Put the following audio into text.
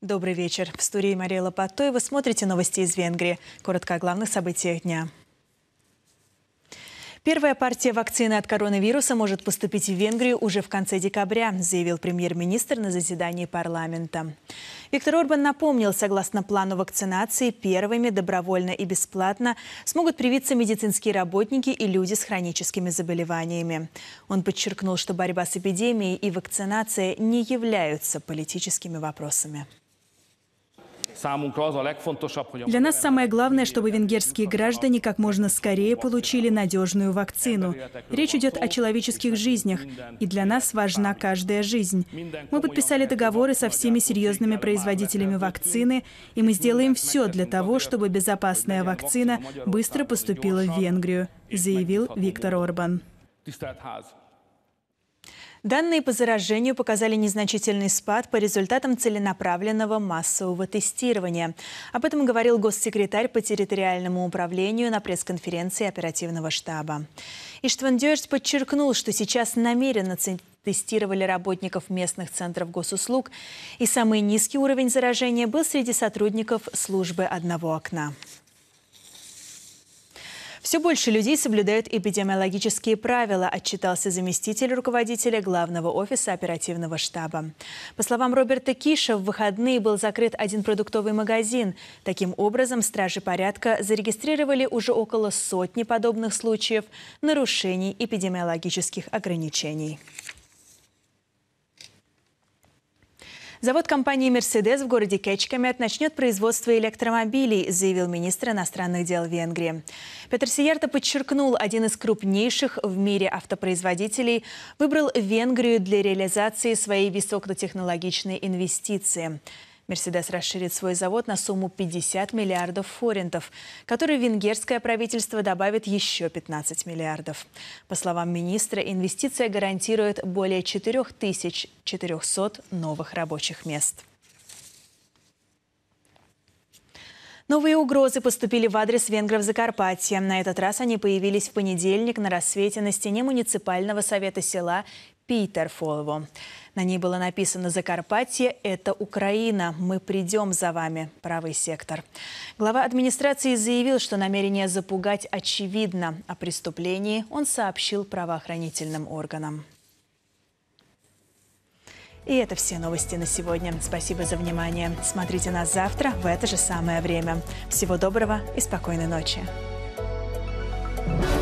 Добрый вечер. В студии Мария Лопатой вы смотрите новости из Венгрии. Коротко о главных событиях дня. Первая партия вакцины от коронавируса может поступить в Венгрию уже в конце декабря, заявил премьер-министр на заседании парламента. Виктор Орбан напомнил, согласно плану вакцинации, первыми добровольно и бесплатно смогут привиться медицинские работники и люди с хроническими заболеваниями. Он подчеркнул, что борьба с эпидемией и вакцинация не являются политическими вопросами. Для нас самое главное, чтобы венгерские граждане как можно скорее получили надежную вакцину. Речь идет о человеческих жизнях, и для нас важна каждая жизнь. Мы подписали договоры со всеми серьезными производителями вакцины, и мы сделаем все для того, чтобы безопасная вакцина быстро поступила в Венгрию, заявил Виктор Орбан. tisztelt ház! Данные по заражению показали незначительный спад по результатам целенаправленного массового тестирования. Об этом говорил госсекретарь по территориальному управлению на пресс-конференции оперативного штаба. Иштван Дёрс подчеркнул, что сейчас намеренно тестировали работников местных центров госуслуг, и самый низкий уровень заражения был среди сотрудников службы одного окна. Все больше людей соблюдают эпидемиологические правила, отчитался заместитель руководителя главного офиса оперативного штаба. По словам Роберта Киша, в выходные был закрыт один продуктовый магазин. Таким образом, стражи порядка зарегистрировали уже около сотни подобных случаев нарушений эпидемиологических ограничений. Завод компании «Мерседес» в городе Кечкамет начнет производство электромобилей, заявил министр иностранных дел Венгрии. Петр Сиярто подчеркнул, один из крупнейших в мире автопроизводителей выбрал Венгрию для реализации своей высокотехнологичной инвестиции. Мерседес расширит свой завод на сумму 50 миллиардов форинтов, который венгерское правительство добавит еще 15 миллиардов. По словам министра, инвестиция гарантирует более 4400 новых рабочих мест. Новые угрозы поступили в адрес венгров Закарпатья. На этот раз они появились в понедельник на рассвете на стене муниципального совета села Питер Фолову. На ней было написано «Закарпатье – это Украина. Мы придем за вами, правый сектор». Глава администрации заявил, что намерение запугать очевидно. О преступлении он сообщил правоохранительным органам. И это все новости на сегодня. Спасибо за внимание. Смотрите нас завтра в это же самое время. Всего доброго и спокойной ночи. thank you